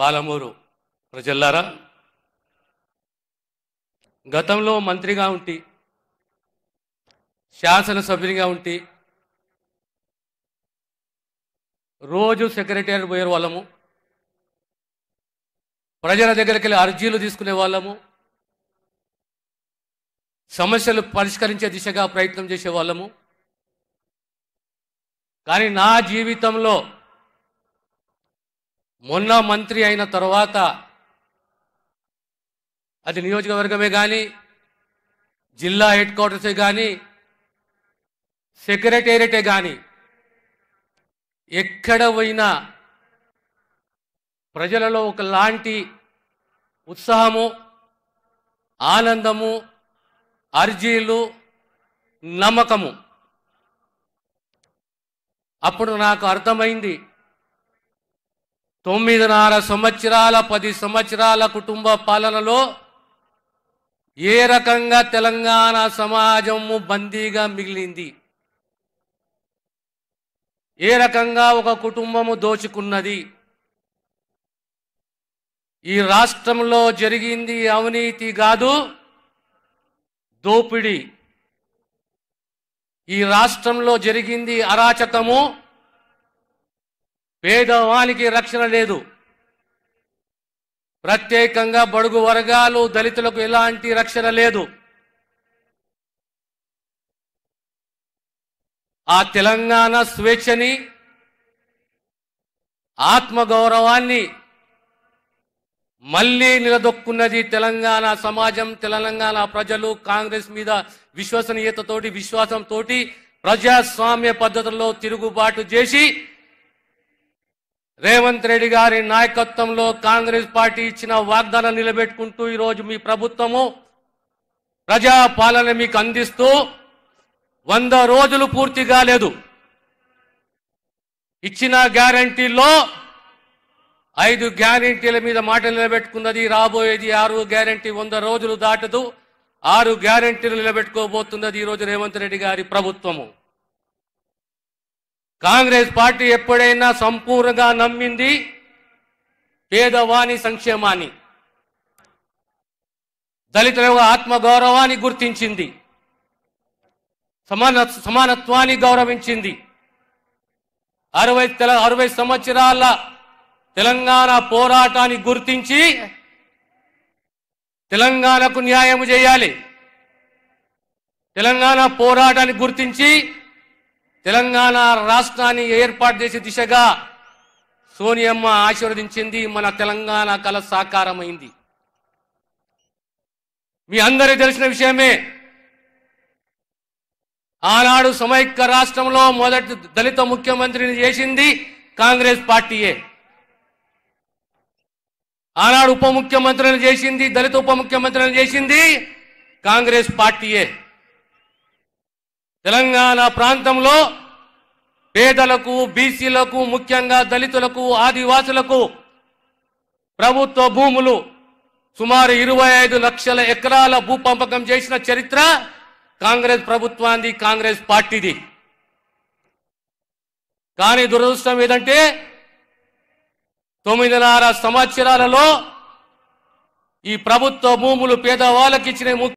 పాలమూరు ప్రజల్లారా గతంలో మంత్రిగా ఉంటి శాసనసభ్యునిగా ఉంటి రోజు సెక్రటరీ పోయే వాళ్ళము ప్రజల దగ్గరికి వెళ్ళి అర్జీలు తీసుకునే వాళ్ళము సమస్యలు పరిష్కరించే దిశగా ప్రయత్నం చేసే వాళ్ళము కానీ నా జీవితంలో మొన్న మంత్రి అయిన తర్వాత అది నియోజకవర్గమే కానీ జిల్లా హెడ్ క్వార్టర్సే కానీ సెక్రటేరియటే కానీ ఎక్కడ పోయినా ప్రజలలో ఒకలాంటి ఉత్సాహము ఆనందము అర్జీలు నమ్మకము అప్పుడు నాకు అర్థమైంది తొమ్మిదిన్నర సంవత్సరాల పది సంవత్సరాల కుటుంబ పాలనలో ఏ రకంగా తెలంగాణ సమాజము బందీగా మిగిలింది ఏ రకంగా ఒక కుటుంబము దోచుకున్నది ఈ రాష్ట్రంలో జరిగింది అవినీతి కాదు దోపిడి ఈ రాష్ట్రంలో జరిగింది అరాచకము పేదవానికి రక్షణ లేదు ప్రత్యేకంగా బడుగు వర్గాలు దళితులకు ఎలాంటి రక్షణ లేదు ఆ తెలంగాణ స్వేచ్ఛని ఆత్మగౌరవాన్ని మళ్ళీ నిలదొక్కున్నది తెలంగాణ సమాజం తెలంగాణ ప్రజలు కాంగ్రెస్ మీద విశ్వసనీయతతోటి విశ్వాసంతో ప్రజాస్వామ్య పద్ధతుల్లో తిరుగుబాటు చేసి రేవంత్ రెడ్డి గారి నాయకత్వంలో కాంగ్రెస్ పార్టీ ఇచ్చిన వాగ్దానం నిలబెట్టుకుంటూ ఈరోజు మీ ప్రభుత్వము ప్రజా పాలన మీకు అందిస్తూ వంద రోజులు పూర్తి కాలేదు ఇచ్చిన గ్యారంటీల్లో ఐదు గ్యారంటీల మీద మాట నిలబెట్టుకున్నది రాబోయేది ఆరు గ్యారంటీ వంద రోజులు దాటదు ఆరు గ్యారంటీలు నిలబెట్టుకోబోతున్నది ఈరోజు రేవంత్ రెడ్డి గారి ప్రభుత్వము కాంగ్రెస్ పార్టీ ఎప్పుడైనా సంపూర్ణంగా నమ్మింది పేదవాణి సంక్షేమాన్ని దళితుల ఆత్మగౌరవాన్ని గుర్తించింది సమాన సమానత్వాన్ని గౌరవించింది అరవై తెల అరవై సంవత్సరాల తెలంగాణ పోరాటాన్ని గుర్తించి తెలంగాణకు న్యాయం చేయాలి తెలంగాణ పోరాటాన్ని గుర్తించి తెలంగాణ రాష్ట్రాన్ని ఏర్పాటు చేసే దిశగా సోనియమ్మ ఆశీర్వదించింది మన తెలంగాణ కల సాకారమైంది మీ అందరి తెలిసిన విషయమే ఆనాడు సమైక్య రాష్ట్రంలో మొదటి దళిత ముఖ్యమంత్రిని చేసింది కాంగ్రెస్ పార్టీయే ఆనాడు ఉప ముఖ్యమంత్రిని చేసింది దళిత ఉప ముఖ్యమంత్రిని చేసింది కాంగ్రెస్ పార్టీయే తెలంగాణ ప్రాంతంలో పేదలకు బీసీలకు ముఖ్యంగా దళితులకు ఆదివాసులకు ప్రభుత్వ భూములు సుమారు ఇరవై ఐదు లక్షల ఎకరాల భూ పంపకం చేసిన చరిత్ర కాంగ్రెస్ ప్రభుత్వాన్ని కాంగ్రెస్ పార్టీది కానీ దురదృష్టం ఏదంటే తొమ్మిదిన్నర సంవత్సరాలలో ఈ ప్రభుత్వ భూములు పేదవాళ్ళకి ఇచ్చిన